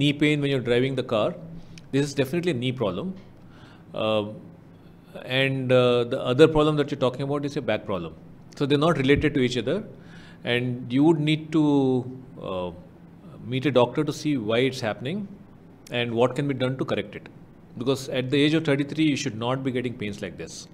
knee pain when you're driving the car. This is definitely a knee problem. Uh, and uh, the other problem that you're talking about is a back problem. So they're not related to each other. And you would need to uh, meet a doctor to see why it's happening and what can be done to correct it. Because at the age of 33, you should not be getting pains like this.